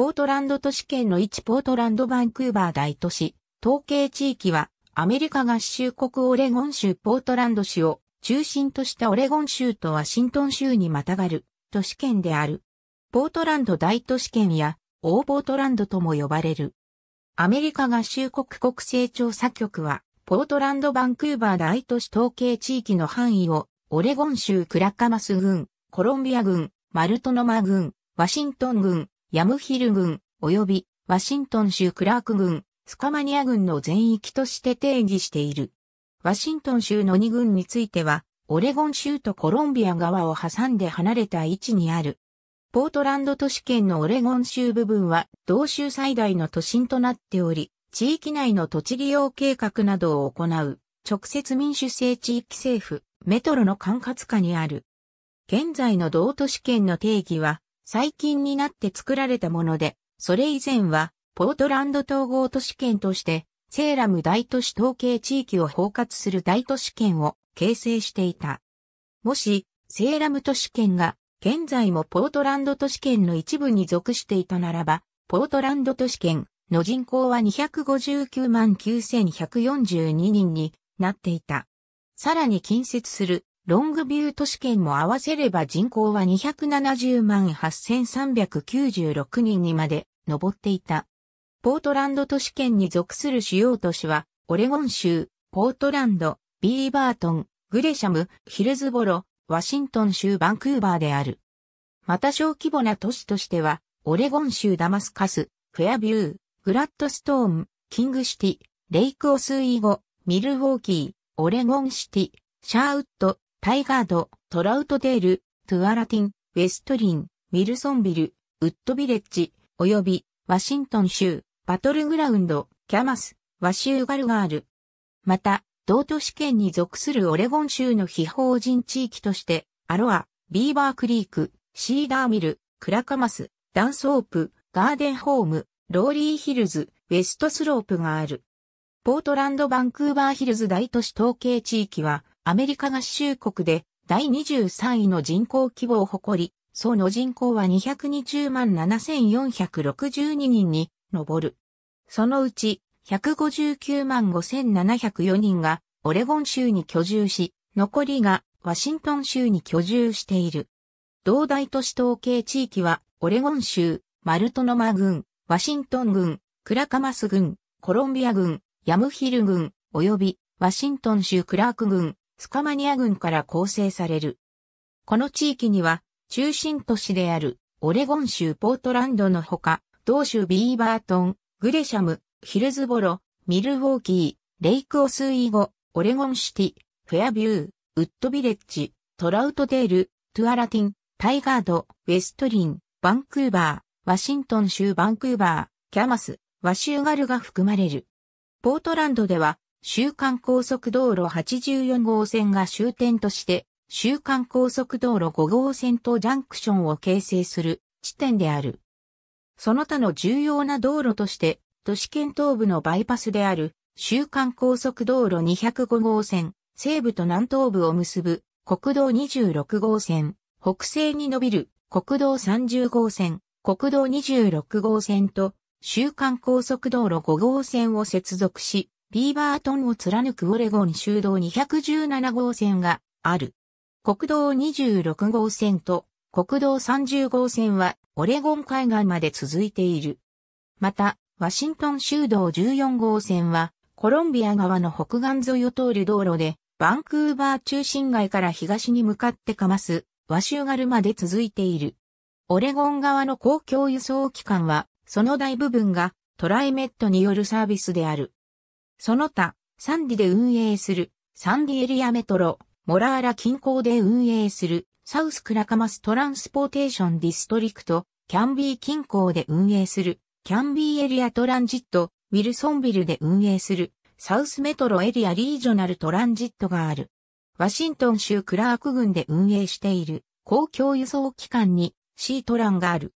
ポートランド都市圏の1ポートランドバンクーバー大都市、統計地域はアメリカ合衆国オレゴン州ポートランド市を中心としたオレゴン州とワシントン州にまたがる都市圏である。ポートランド大都市圏やオーポートランドとも呼ばれる。アメリカ合衆国国勢調査局は、ポートランドバンクーバー大都市統計地域の範囲を、オレゴン州クラカマス郡、コロンビア郡、マルトノマ郡、ワシントン郡、ヤムヒル郡、及びワシントン州クラーク郡、スカマニア郡の全域として定義している。ワシントン州の2郡については、オレゴン州とコロンビア側を挟んで離れた位置にある。ポートランド都市圏のオレゴン州部分は、同州最大の都心となっており、地域内の土地利用計画などを行う、直接民主制地域政府、メトロの管轄下にある。現在の同都市圏の定義は、最近になって作られたもので、それ以前は、ポートランド統合都市圏として、セーラム大都市統計地域を包括する大都市圏を形成していた。もし、セーラム都市圏が、現在もポートランド都市圏の一部に属していたならば、ポートランド都市圏の人口は259万9142人になっていた。さらに近接するロングビュー都市圏も合わせれば人口は270万8396人にまで上っていた。ポートランド都市圏に属する主要都市は、オレゴン州、ポートランド、ビーバートン、グレシャム、ヒルズボロ、ワシントン州バンクーバーである。また小規模な都市としては、オレゴン州ダマスカス、フェアビュー、グラッドストーン、キングシティ、レイクオスイーゴ、ミルウォーキー、オレゴンシティ、シャーウッド、タイガード、トラウトデール、トゥアラティン、ウェストリン、ミルソンビル、ウッドビレッジ、及びワシントン州、バトルグラウンド、キャマス、ワシューガルガール。また、同都市圏に属するオレゴン州の非法人地域として、アロア、ビーバークリーク、シーダーミル、クラカマス、ダンソープ、ガーデンホーム、ローリーヒルズ、ウェストスロープがある。ポートランド・バンクーバーヒルズ大都市統計地域は、アメリカ合衆国で第23位の人口規模を誇り、その人口は220万7462人に上る。そのうち159万5704人がオレゴン州に居住し、残りがワシントン州に居住している。同大都市統計地域はオレゴン州、マルトノマ郡、ワシントン郡、クラカマス郡、コロンビア郡、ヤムヒル郡、及びワシントン州クラーク郡、スカマニア軍から構成される。この地域には、中心都市であるオレゴン州ポートランドのほか、同州ビーバートン、グレシャム、ヒルズボロ、ミルウォーキー、レイクオスイゴ、オレゴンシティ、フェアビュー、ウッドビレッジ、トラウトデール、トゥアラティン、タイガード、ウェストリン、バンクーバー、ワシントン州バンクーバー、キャマス、ワシューガルが含まれる。ポートランドでは週刊高速道路84号線が終点として、週刊高速道路5号線とジャンクションを形成する地点である。その他の重要な道路として、都市圏東部のバイパスである、週刊高速道路205号線、西部と南東部を結ぶ国道26号線、北西に伸びる国道30号線、国道26号線と、週刊高速道路5号線を接続し、ビーバートンを貫くオレゴン州道217号線がある。国道26号線と国道30号線はオレゴン海岸まで続いている。また、ワシントン州道14号線はコロンビア川の北岸沿いを通る道路で、バンクーバー中心街から東に向かってかます、ワシュガルまで続いている。オレゴン側の公共輸送機関は、その大部分がトライメットによるサービスである。その他、サンディで運営する、サンディエリアメトロ、モラーラ近郊で運営する、サウスクラカマストランスポーテーションディストリクト、キャンビー近郊で運営する、キャンビーエリアトランジット、ウィルソンビルで運営する、サウスメトロエリアリージョナルトランジットがある。ワシントン州クラーク郡で運営している公共輸送機関にシートランがある。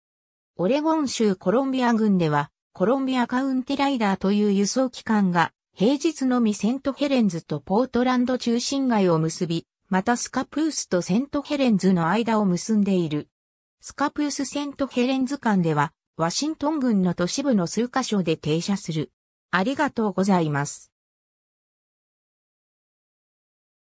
オレゴン州コロンビア郡ではコロンビアカウンティライダーという輸送機関が平日のみセントヘレンズとポートランド中心街を結び、またスカプースとセントヘレンズの間を結んでいる。スカプースセントヘレンズ間では、ワシントン郡の都市部の数カ所で停車する。ありがとうございます。